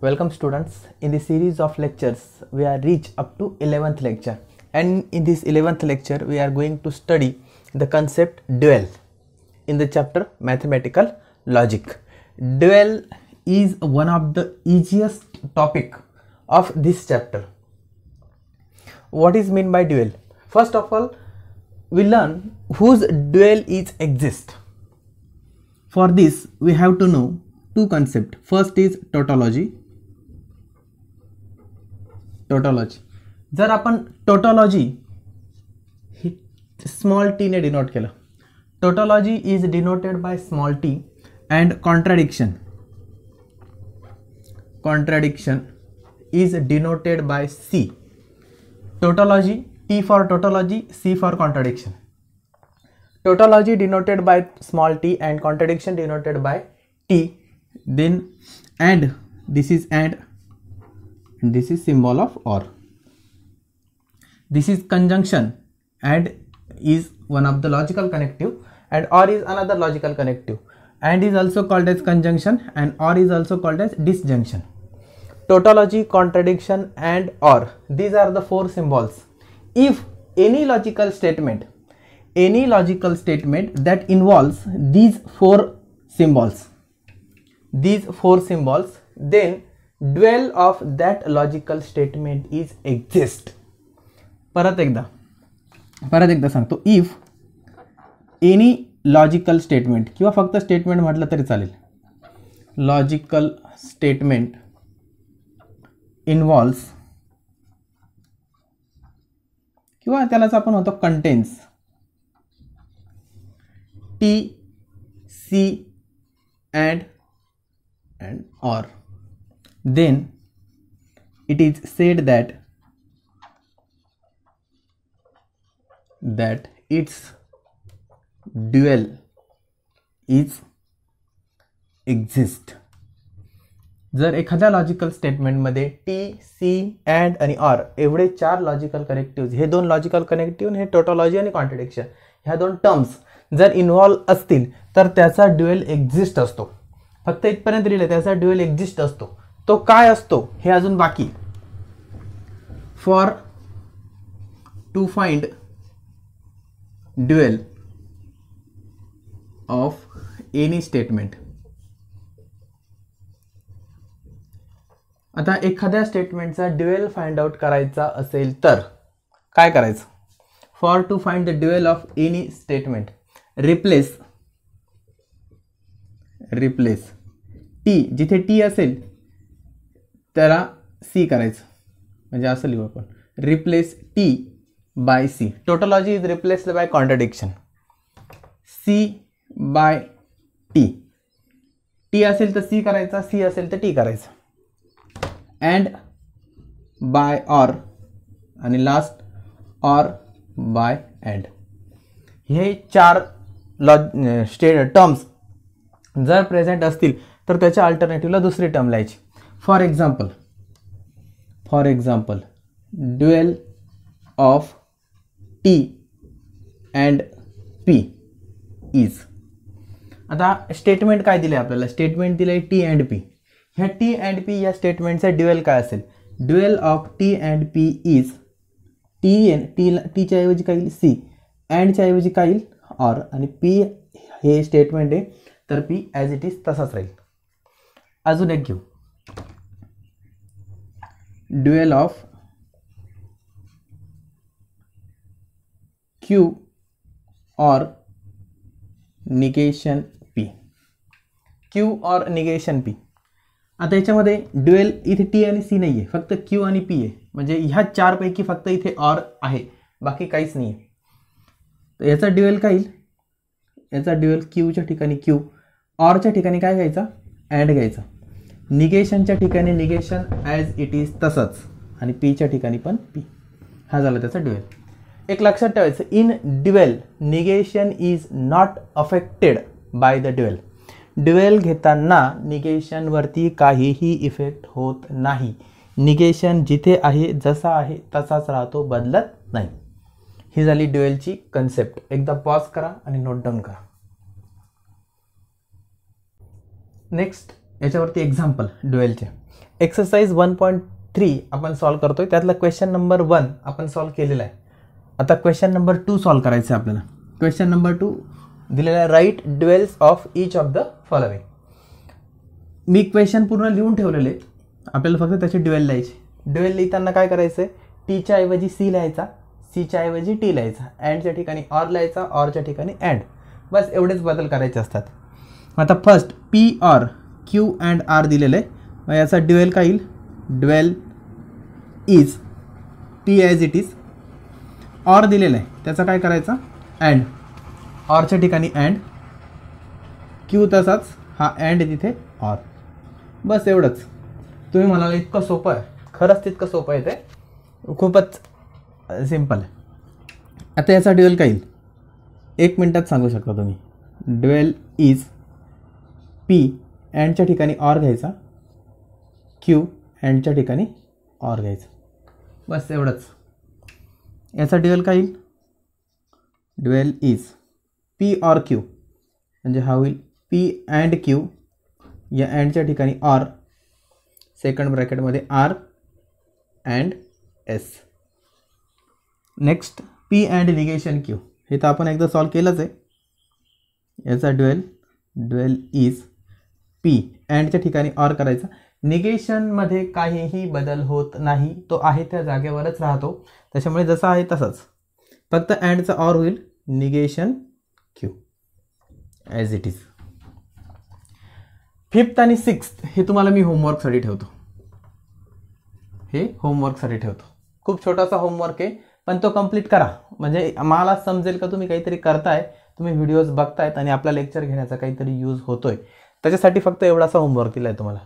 Welcome students. In the series of lectures, we are reached up to 11th lecture. And in this 11th lecture, we are going to study the concept dual in the chapter mathematical logic. Dual is one of the easiest topic of this chapter. What is mean by dual? First of all, we learn whose dual is exist. For this, we have to know two concept. First is tautology tautology जर आपण tautology ही small टीने denote केलं tautology is denoted by small T and contradiction contradiction is denoted by C tautology T for tautology C for contradiction tautology denoted by small T and contradiction denoted by T then and this is and and this is symbol of or this is conjunction and is one of the logical connective and or is another logical connective and is also called as conjunction and or is also called as disjunction tautology contradiction and or these are the four symbols if any logical statement any logical statement that involves these four symbols these four symbols then dual of that logical statement is exist परत एकदा परत एकदा सांगतो if any logical statement किंवा फक्त statement म्हटलं तरी चालेल लॉजिकल स्टेटमेंट इन्व्हॉल्व्स किंवा त्यालाच आपण होतो contains T C and and or then it is said that that its dual is exist जर एखाद्या लॉजिकल स्टेटमेंटमध्ये टी सी अँड आणि आर एवढे चार लॉजिकल कनेक्टिव्ह हे दोन लॉजिकल कनेक्टिव्ह हे टोटॉलॉजी आणि कॉन्ट्रडिक्शन ह्या दोन टर्म्स जर इन्व्हॉल्व असतील तर त्याचा ड्युएल एक्झिस्ट असतो फक्त इथपर्यंत लिहिलं त्याचा ड्युएल एक्झिस्ट असतो तो काय असतो हे अजून बाकी for to find dual of any statement आता एखाद्या स्टेटमेंटचा ड्युएल फाइंड आउट करायचा असेल तर काय करायचं for to find the dual of any statement replace replace T जिथे टी असेल त्याला सी करायचं म्हणजे असं लिहू आपण replace T by C tautology is replaced by contradiction C by T T असेल तर सी करायचा सी असेल तर टी करायचं अँड बाय ऑर आणि लास्ट ऑर बाय अँड हे चार लॉज स्टे टर्म्स जर प्रेझेंट असतील तर त्याच्या अल्टरनेटिव्हला दुसरी टर्म लिहायची for example for example dual of T and P is आता स्टेटमेंट काय दिलं आहे आपल्याला स्टेटमेंट दिलं आहे टी अँड पी ह्या टी अँड पी या स्टेटमेंटचा ड्युएल काय असेल dual of T and P is T N टीला टीच्या ऐवजी काय येईल सी अँडच्या ऐवजी काय येईल ऑर आणि पी हे स्टेटमेंट आहे तर पी ॲज इट इज तसाच राहील अजून एक घेऊ dual of Q or negation P Q और निगेशन पी आता याच्यामध्ये ड्युएल इथे टी आणि सी नाही आहे फक्त क्यू आणि पी आहे म्हणजे ह्या चारपैकी फक्त इथे ऑर आहे बाकी काहीच नाही आहे तर याचा ड्युएल काय येईल याचा ड्युएल क्यूच्या ठिकाणी क्यू ऑरच्या ठिकाणी काय घ्यायचा अँड घ्यायचा निगेशनच्या ठिकाणी निगेशन ॲज इट इज तसंच आणि पीच्या ठिकाणी पण पी हा झाला त्याचा ड्युएल एक लक्षात ठेवायचं in dual negation is not affected by the dual dual घेताना निगेशनवरती काहीही इफेक्ट होत नाही निगेशन जिथे आहे जसा आहे तसाच राहतो बदलत नाही ही झाली ड्युएलची कन्सेप्ट एकदा पॉज करा आणि नोट डाऊन करा नेक्स्ट याच्यावरती एक्झाम्पल ड्युएलचे एक्सरसाइज वन पॉईंट थ्री आपण सॉल्व करतो आहे त्यातला क्वेश्चन नंबर वन आपण सॉल्व केलेला आहे आता क्वेश्चन नंबर टू सॉल्व करायचं आहे आपल्याला क्वेश्चन नंबर टू दिलेला आहे write duals of each of the following मी क्वेश्चन पूर्ण लिहून ठेवलेले आपल्याला फक्त त्याचे ड्युएल लिहायचे ड्युएल लिहिताना काय करायचं आहे टीच्या ऐवजी सी लिहायचा सीच्या ऐवजी टी लिहायचा अँडच्या ठिकाणी ऑर लिहायचा ऑरच्या ठिकाणी अँड बस एवढेच बदल करायचे असतात आता first P or Q and R दिलेलं आहे मग याचा ड्युएल काय येईल dual is P as it is or दिलेलं आहे त्याचा काय करायचा अँड ऑरच्या ठिकाणी अँड क्यू तसाच हा अँड तिथे ऑर बस एवढंच तुम्ही म्हणाल इतकं सोपं आहे खरंच तितकं सोपं आहे ते खूपच सिम्पल आहे आता याचा ड्युएल काय येईल एक मिनटात सांगू शकता तुम्ही ड्युएल इज पी अँडच्या ठिकाणी ऑर घ्यायचा क्यू अँडच्या ठिकाणी ऑर घ्यायचा बस एवढंच याचा ड्युएल काय येईल dual is P or Q म्हणजे हा होईल पी अँड क्यू या अँडच्या ठिकाणी ऑर सेकंड ब्रॅकेटमध्ये R and S next P and negation Q हे तर आपण एकदा सॉल्व केलंच आहे याचा ड्युएल ड्युअल इज पी अँडच्या ठिकाणी ऑर करायचा निगेशनमध्ये काहीही बदल होत नाही तो आहे त्या जागेवरच राहतो त्याच्यामुळे जसा आहे तसाच फक्त अँडचा ऑर होईल negation Q as it is fifth आणि सिक्स्थ हे तुम्हाला मी होमवर्कसाठी ठेवतो हे होमवर्कसाठी ठेवतो खूप छोटासा होमवर्क आहे पण तो कंप्लीट करा म्हणजे मला समजेल का तुम्ही काहीतरी करताय तुम्ही व्हिडिओज बघतायत आणि आपला लेक्चर घेण्याचा काहीतरी यूज होतोय त्याच्यासाठी फक्त एवढासा होमवर्क दिला आहे तुम्हाला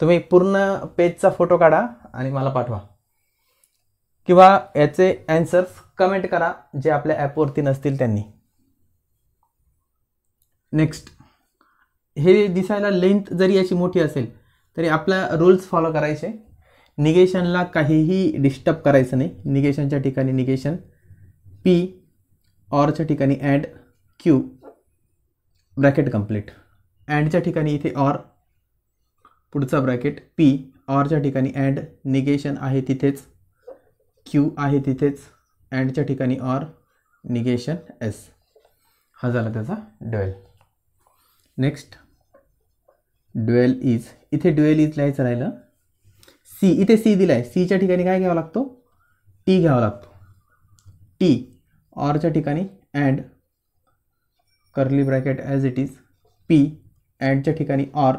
तुम्ही पूर्ण पेजचा फोटो काढा आणि मला पाठवा किंवा याचे ॲन्सर्स कमेंट करा जे आपल्या ॲपवरती नसतील त्यांनी नेक्स्ट हे दिसायला लेंथ जरी याची मोठी असेल तरी आपल्या रूल्स फॉलो करायचे निगेशनला काहीही डिस्टर्ब करायचं नाही निगेशनच्या ठिकाणी निगेशन पी ऑरच्या ठिकाणी ॲड क्यू ब्रॅकेट कम्प्लीट अँडच्या ठिकाणी इथे ऑर पुढचा ब्रॅकेट पी ऑरच्या ठिकाणी अँड निगेशन आहे तिथेच क्यू आहे तिथेच अँडच्या ठिकाणी ऑर निगेशन एस हा झाला त्याचा ड्वेल नेक्स्ट डुएल इज इथे ड्वेल इज लिहायचं राहिलं सी इथे सी दिला आहे सीच्या ठिकाणी काय घ्यावा लागतो टी घ्यावा लागतो टी ऑरच्या ठिकाणी and curly bracket as it is P ॲडच्या ठिकाणी R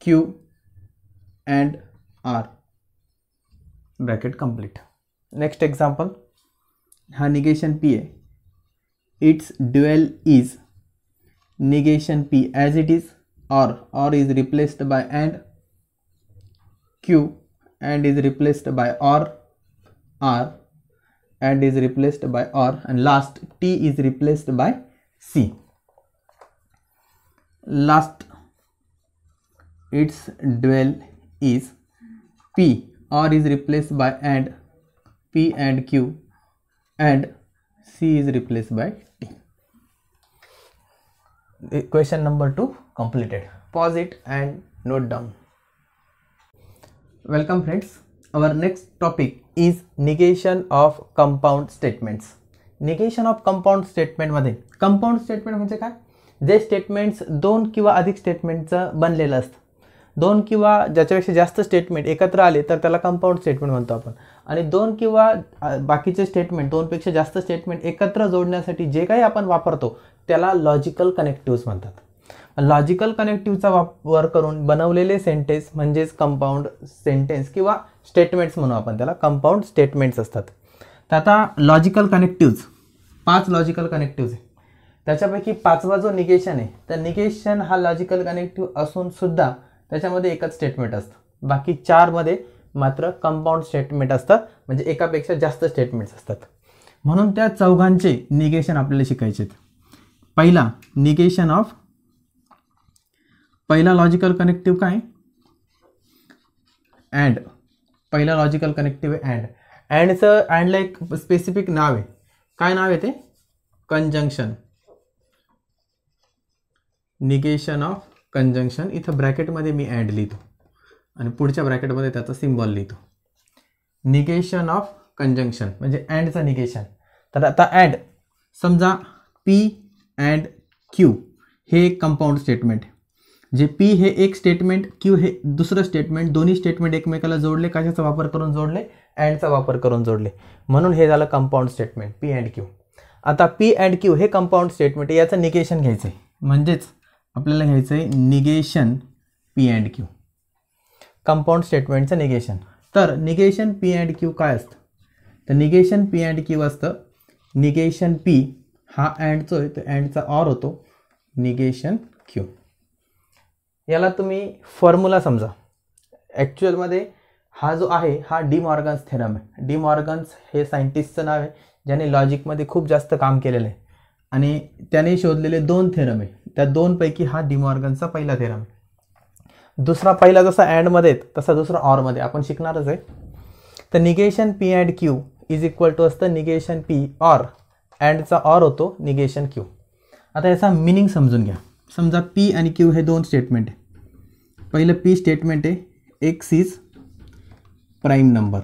Q and R bracket complete next example हा निगेशन पी आहे its dual is negation P as it is or or is replaced by and Q and is replaced by or R and is replaced by or and last T is replaced by C last its dual is P R is replaced by and P and Q and C is replaced by T. Eh, question number 2 completed. Pause it and note down. Welcome friends. Our next topic is negation of compound statements. negation of compound statement compound statement म्हणजे काय जे statements दोन किंवा अधिक स्टेटमेंटचं बनलेलं असतं दोन किंवा ज्याच्यापेक्षा जास्त स्टेटमेंट एकत्र आले तर त्याला कंपाऊंड स्टेटमेंट म्हणतो आपण आणि दोन किंवा बाकीचे स्टेटमेंट दोनपेक्षा जास्त स्टेटमेंट एकत्र जोडण्यासाठी जे काही आपण वापरतो त्याला लॉजिकल कनेक्टिव्ज म्हणतात लॉजिकल कनेक्टिव्हचा वापर करून बनवलेले सेंटेन्स म्हणजेच कंपाऊंड सेंटेन्स किंवा स्टेटमेंट्स म्हणू आपण त्याला कंपाऊंड स्टेटमेंट्स असतात तर आता लॉजिकल कनेक्टिव्ज पाच लॉजिकल कनेक्टिव्ज आहे त्याच्यापैकी पाचवा जो निगेशन आहे तर निगेशन हा लॉजिकल कनेक्टिव्ह असून सुद्धा त्याच्यामध्ये एकच स्टेटमेंट असतं बाकी चारमध्ये मात्र कंपाऊंड स्टेटमेंट असतात म्हणजे एकापेक्षा जास्त स्टेटमेंट्स असतात म्हणून त्या चौघांचे निगेशन आपल्याला शिकायचे आहेत पहिला निगेशन ऑफ पहिला लॉजिकल कनेक्टिव्ह काय अँड पहिला लॉजिकल कनेक्टिव्ह आहे अँड अँडचं अँडला एक स्पेसिफिक नाव आहे काय नाव आहे ते कंजंक्शन निगेशन ऑफ कंजंक्शन इथं ब्रॅकेटमध्ये मी ॲड लिहितो आणि पुढच्या ब्रॅकेटमध्ये त्याचा सिम्बॉल लिहितो निगेशन ऑफ कंजंक्शन म्हणजे अँडचं निगेशन तर आता ॲड समजा पी अँड क्यू हे एक कंपाऊंड स्टेटमेंट जे पी हे एक स्टेटमेंट क्यू हे दुसरं स्टेटमेंट दोन्ही स्टेटमेंट एकमेकाला जोडले कशाचा वापर करून जोडले अँडचा वापर करून जोडले म्हणून हे झालं compound statement P and Q आता पी अँड क्यू हे कंपाऊंड स्टेटमेंट याचं निगेशन घ्यायचं आहे म्हणजेच आपल्याला घ्यायचं आहे negation P and Q compound स्टेटमेंटचं निगेशन तर निगेशन पी अँड क्यू काय असतं तर निगेशन पी अँड क्यू असतं निगेशन पी हा अँडचो आहे तो अँडचा ऑर होतो निगेशन क्यू याला तुम्ही फॉर्म्युला समजा ॲक्च्युअलमध्ये हा जो आहे हा डी मॉर्गन्स थेरम आहे डी मॉर्गन्स हे सायंटिस्टचं नाव आहे ज्याने लॉजिकमध्ये खूप जास्त काम केलेलं आहे आणि त्याने शोधलेले दोन थेरम आहे त्या दोनपैकी हा डिमॉर्गनचा पहिला थेरम दुसरा पहिला जसा मध्ये तसा दुसरा ऑरमध्ये आपण शिकणारच आहे तर negation P and Q is equal to असतं निगेशन पी ऑर अँडचा ऑर होतो निगेशन क्यू आता याचा मिनिंग समजून घ्या समजा पी आणि क्यू हे दोन स्टेटमेंट आहे पहिलं पी स्टेटमेंट आहे एक्स इज प्राईम नंबर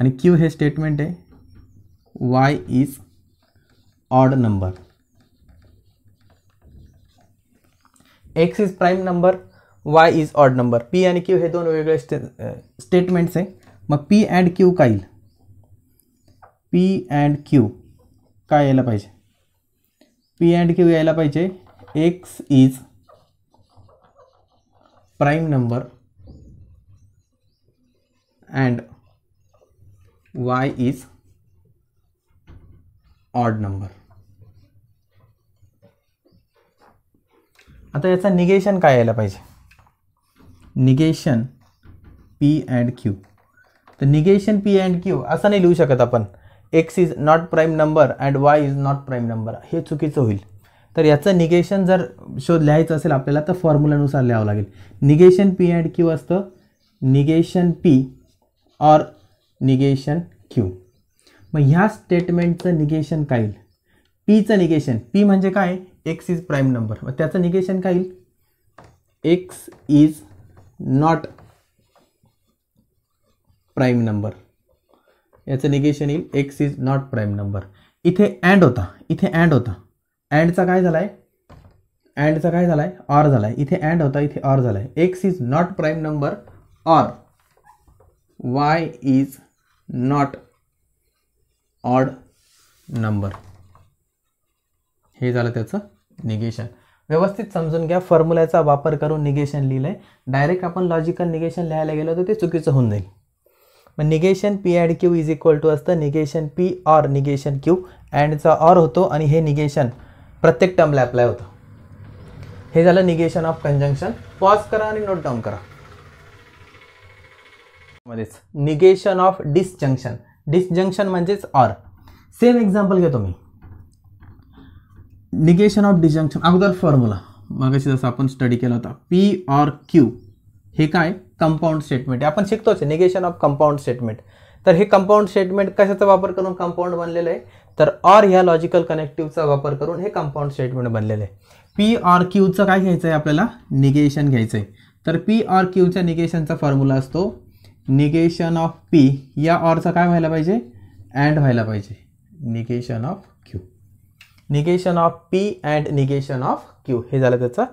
आणि क्यू हे स्टेटमेंट आहे Y is odd number x is prime number Y is odd number P and Q हे दोन वेग स्टे स्टेटमेंट्स है uh, मग पी एंड क्यू का पी एंड क्यू का पाजे पी एंड क्यू यायला X is prime number and Y is odd number आता याचा निगेशन काय यायला पाहिजे निगेशन पी अँड क्यू तर निगेशन पी अँड क्यू असं नाही लिहू शकत आपण X is not prime number and Y is not prime number हे चुकीचं होईल तर याचं निगेशन जर शोध लिहायचं असेल आपल्याला तर फॉर्म्युलानुसार लिहावं लागेल निगेशन पी अँड क्यू असतं negation P or negation Q मग ह्या स्टेटमेंटचं निगेशन काय येईल पीचं निगेशन पी म्हणजे काय एक्स इज प्राईम नंबर मग त्याचं निगेशन काय येईल X is not prime number याचं निगेशन येईल X is not prime number इथे अँड होता इथे अँड होता अँडचा काय झाला आहे अँडचा काय झाला आहे ऑर झाला आहे इथे अँड होता इथे ऑर झाला आहे x is not prime number or y is not odd number हे झालं त्याचं निगेशन व्यवस्थित समजून घ्या फॉर्म्युल्याचा वापर करून निगेशन लिहिलं डायरेक्ट आपण लॉजिकल निगेशन लिहायला गेलो तर ते चुकीचं होऊन जाईल मग negation P and Q is equal to असतं negation P or negation q अँडचा ऑर होतो आणि हे निगेशन प्रत्येक टर्मला अप्लाय होतं हे झालं निगेशन ऑफ कंजंक्शन पॉज करा आणि नोट डाऊन करा मध्येच निगेशन ऑफ डिसजंक्शन डिसजंक्शन म्हणजेच ऑर सेम एक्झाम्पल घेतो तुम्ही निगेशन ऑफ डिजंक्शन अगोदर फॉर्म्युला मागाशी जसं आपण स्टडी केला होता पी ऑर क्यू हे काय कंपाऊंड स्टेटमेंट आपण शिकतोच निगेशन ऑफ कंपाऊंड स्टेटमेंट तर हे कंपाऊंड स्टेटमेंट कशाचा वापर करून कंपाऊंड बनलेलं आहे तर ऑर ह्या लॉजिकल कनेक्टिव्हचा वापर करून हे कंपाऊंड स्टेटमेंट बनलेलं आहे पी आर क्यूचं काय घ्यायचं आहे आपल्याला निगेशन घ्यायचं आहे तर पी आर क्यूच्या निगेशनचा फॉर्म्युला असतो निगेशन ऑफ पी या ऑरचा काय व्हायला पाहिजे अँड व्हायला पाहिजे negation of negation of p and negation of q हे झालं त्याचा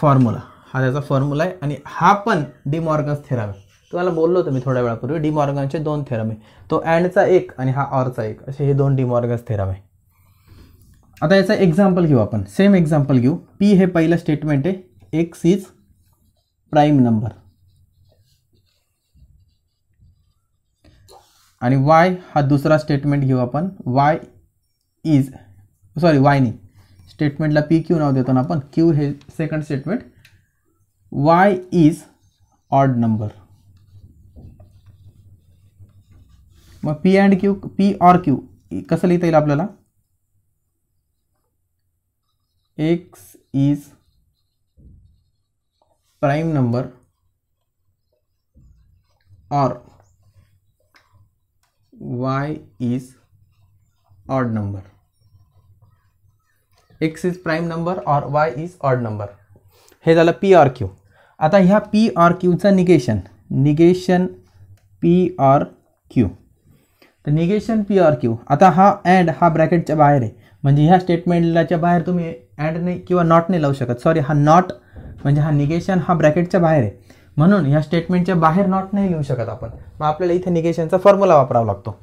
फॉर्म्युला हा त्याचा फॉर्म्युला आहे आणि हा पण डिमॉर्गन्स थेरम आहे तुम्हाला बोललो होतो मी थोड्या वेळापूर्वी डिमॉर्गनचे दोन थेरम आहे तो अँडचा एक आणि हा ऑरचा एक असे हे दोन डिमॉर्गन्स थेरम आहे आता याचा एक्झाम्पल घेऊ आपण सेम एक्झाम्पल घेऊ पी हे पहिलं स्टेटमेंट आहे एक्स इज प्राईम नंबर आणि वाय हा दुसरा स्टेटमेंट घेऊ आपण वाय इज सॉरी नाही स्टेटमेंटला पी क्यू नाव देतो ना आपण क्यू हे second statement y is odd number मग p and q p or q कसं लिहिता येईल आपल्याला x is prime number or y is odd number x is prime number or y is odd number हे झालं p or q आता ह्या p or क्यूचं negation negation p or q तर निगेशन पी आर क्यू आता हा and हा ब्रॅकेटच्या बाहेर आहे म्हणजे ह्या स्टेटमेंटच्या बाहेर तुम्ही अँडने किंवा नॉटने लावू शकत सॉरी हा नॉट म्हणजे हा निगेशन हा ब्रॅकेटच्या बाहेर आहे म्हणून ह्या स्टेटमेंटच्या बाहेर नॉट नाही लिहू शकत आपण मग आपल्याला इथे निगेशनचा फॉर्म्युला वापरावा लागतो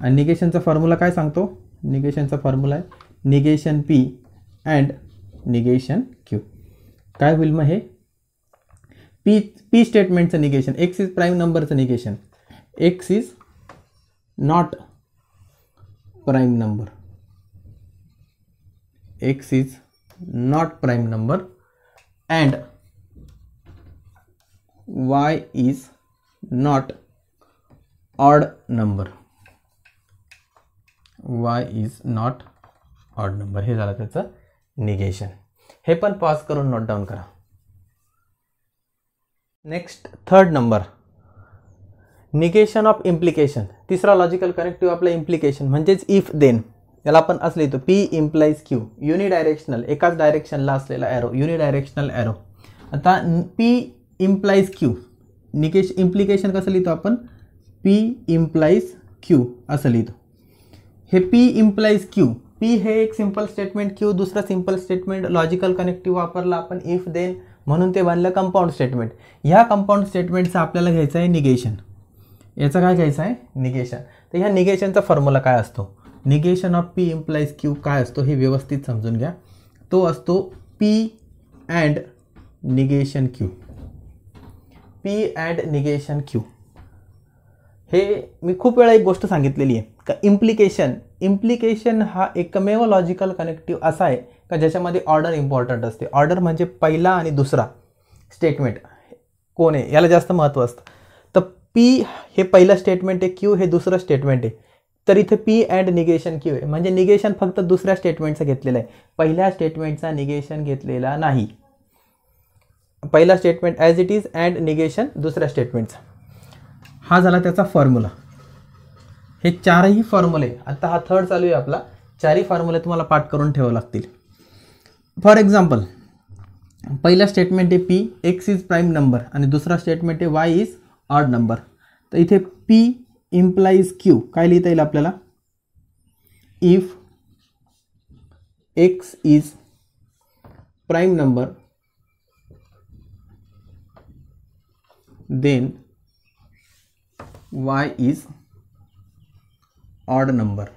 आणि निगेशनचा फॉर्म्युला काय सांगतो निगेशनचा फॉर्म्युला आहे negation P and negation q काय होईल मग पी पी स्टेटमेंटचं निगेशन एक्स इज प्राईम नंबरचं negation x is not prime number x is not prime number and Y is not odd number Y is not odd number हे झालं त्याचं negation हे पण पॉज करून नोट डाऊन करा next third number negation of implication तिसरा logical connective आपलं implication म्हणजेच इफ देन याला आपण असले तो पी इम्प्लाईज क्यू युनिडायरेक्शनल एकाच डायरेक्शनला असलेला ॲरो युनिडायरेक्शनल ॲरो आता पी इम्प्लाईज क्यू निकेश इम्प्लिकेशन कसं लिहितो आपण पी इम्प्लाईज क्यू असं लिहितो हे पी इम्प्लाईज क्यू पी हे एक सिम्पल स्टेटमेंट क्यू दुसरं सिंपल स्टेटमेंट लॉजिकल कनेक्टिव्ह वापरला आपण इफ देन म्हणून ते बांधलं कंपाऊंड स्टेटमेंट ह्या कंपाऊंड स्टेटमेंटचं आपल्याला घ्यायचं आहे निगेशन याचं काय घ्यायचं आहे निगेशन तर ह्या निगेशनचा फॉर्म्युला काय असतो negation of p implies q काय असतो हे व्यवस्थित समजून घ्या तो असतो p and negation q p and negation Q हे मी खूप वेळा एक गोष्ट सांगितलेली आहे का इम्प्लिकेशन इम्प्लिकेशन हा एकमेव लॉजिकल कनेक्टिव्ह असा आहे का ज्याच्यामध्ये ऑर्डर इम्पॉर्टंट असते ऑर्डर म्हणजे पहिला आणि दुसरा स्टेटमेंट कोण आहे याला जास्त महत्त्व असतं तर पी हे पहिलं स्टेटमेंट आहे क्यू हे दुसरं स्टेटमेंट आहे तर इथे पी अँड निगेशन क्यू आहे म्हणजे निगेशन फक्त दुसऱ्या स्टेटमेंटचं घेतलेलं आहे पहिल्या स्टेटमेंटचा निगेशन घेतलेला नाही पहिला statement as it is and negation दुसऱ्या स्टेटमेंटचा हा झाला त्याचा फॉर्म्युला हे चारही फॉर्म्युले आता हा थर्ड चालू आहे आपला चारही फॉर्म्युले तुम्हाला पाठ करून ठेवावं लागतील फॉर एक्झाम्पल पहिला स्टेटमेंट आहे p x is prime number आणि दुसरा स्टेटमेंट आहे वाय इज ऑड नंबर तर इथे पी इम्प्लाईज क्यू काय लिहिता येईल आपल्याला if x is prime number then y is odd number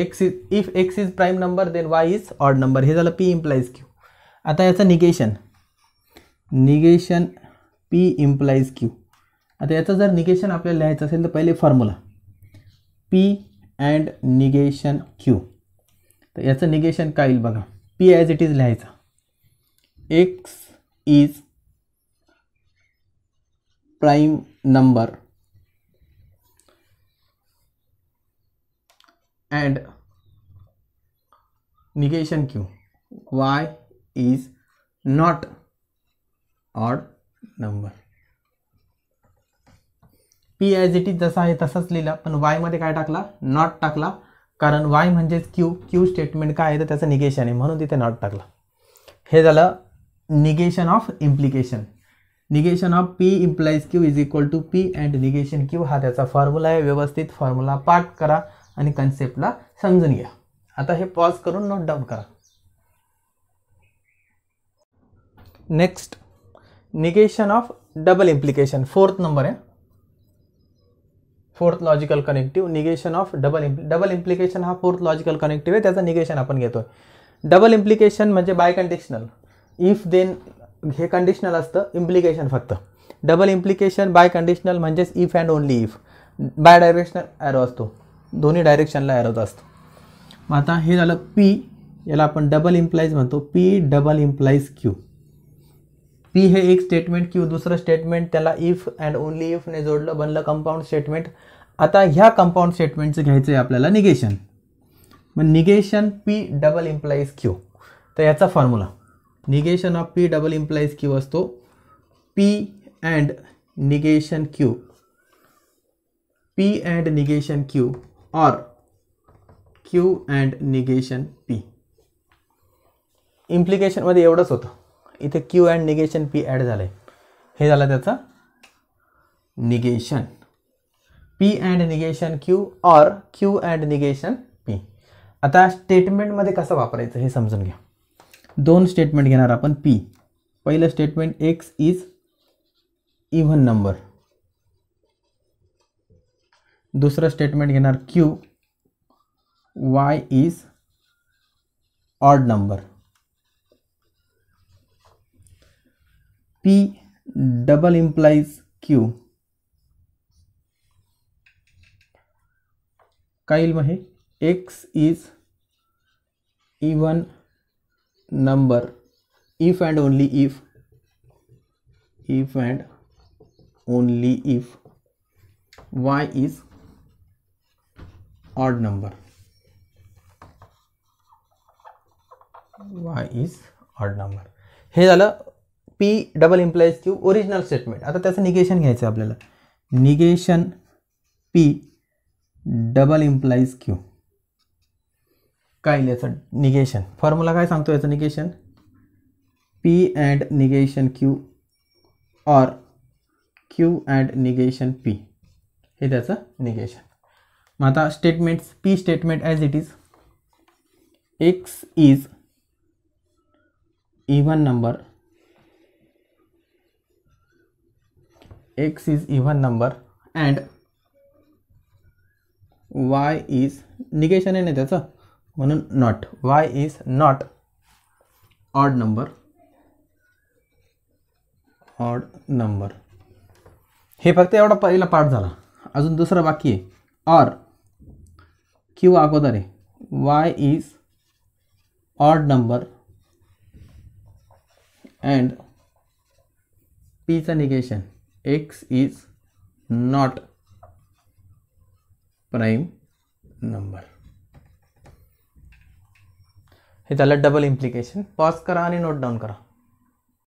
x is if x is prime number then y is odd number हे झालं p इम्प्लाइज q आता याचं negation negation p implies q आता याचं जर निगेशन आपल्याला लिहायचं असेल तर पहिले formula p and negation q तर याचं निगेशन काय येईल बघा p ॲज इट इज लिहायचं x is prime number and negation q y is not odd number p as it is जसा आहे तसाच लिहिला पण वायमध्ये काय टाकला नॉट टाकला कारण वाय म्हणजेच क्यू क्यू स्टेटमेंट काय आहे तर त्याचं निगेशन आहे म्हणून तिथे नॉट टाकला हे झालं negation of implication negation of p implies q is equal to p and negation q हा त्याचा फॉर्म्युला आहे व्यवस्थित फॉर्म्युला पाठ करा आणि कन्सेप्टला समजून घ्या आता हे पॉज करून नोट डाऊन करा next negation of double implication fourth number आहे fourth logical connective negation of double imp double implication हा फोर्थ लॉजिकल कनेक्टिव्ह आहे त्याचं निगेशन आपण घेतो डबल इम्प्लिकेशन म्हणजे बाय कंडिशनल इफ देन हे कंडिशनल असतं इम्प्लिकेशन फक्त डबल इम्प्लिकेशन बाय कंडिशनल म्हणजेच if and only if bidirectional arrow असतो दोन्ही डायरेक्शनला हरवत असतो मग आता हे झालं पी याला आपण डबल इम्प्लाईज म्हणतो p double implies q p हे एक स्टेटमेंट क्यू दुसरं स्टेटमेंट त्याला इफ अँड ओनली इफने जोडलं बनलं कंपाऊंड स्टेटमेंट आता ह्या कंपाऊंड स्टेटमेंटचं घ्यायचं आहे आपल्याला निगेशन मग negation p double implies q तर याचा formula negation of p double implies q असतो p and negation q p and negation q or Q and negation P. इम्प्लिकेशनमध्ये एवढंच होतं इथे q and negation p add झालं आहे हे झालं त्याचं negation P and negation q or q and negation P आता स्टेटमेंटमध्ये कसं वापरायचं हे समजून घ्या दोन स्टेटमेंट घेणार आपण पी पहिलं statement x is even number दुसरं स्टेटमेंट घेना q y is odd number p double implies q का मे x is even number if and only if if and only if y is odd number y is odd number हे झालं p double implies q original statement आता त्याचं negation घ्यायचं आपल्याला negation p double implies q काय याचं negation formula काय सांगतो याचं negation P and negation q or Q and negation p हे त्याचं निगेशन मग आता statements p statement as it is x is even number x is even number and Y is negation आहे ना त्याचं म्हणून not y is not odd number odd number हे फक्त एवढा पहिला पार्ट झाला अजून दुसरा बाकी आहे ऑर क्यू आगोदर y is odd number and पीचं negation x is not prime number हे डबल इम्प्लिकेशन पॉज करा नोट डाउन करा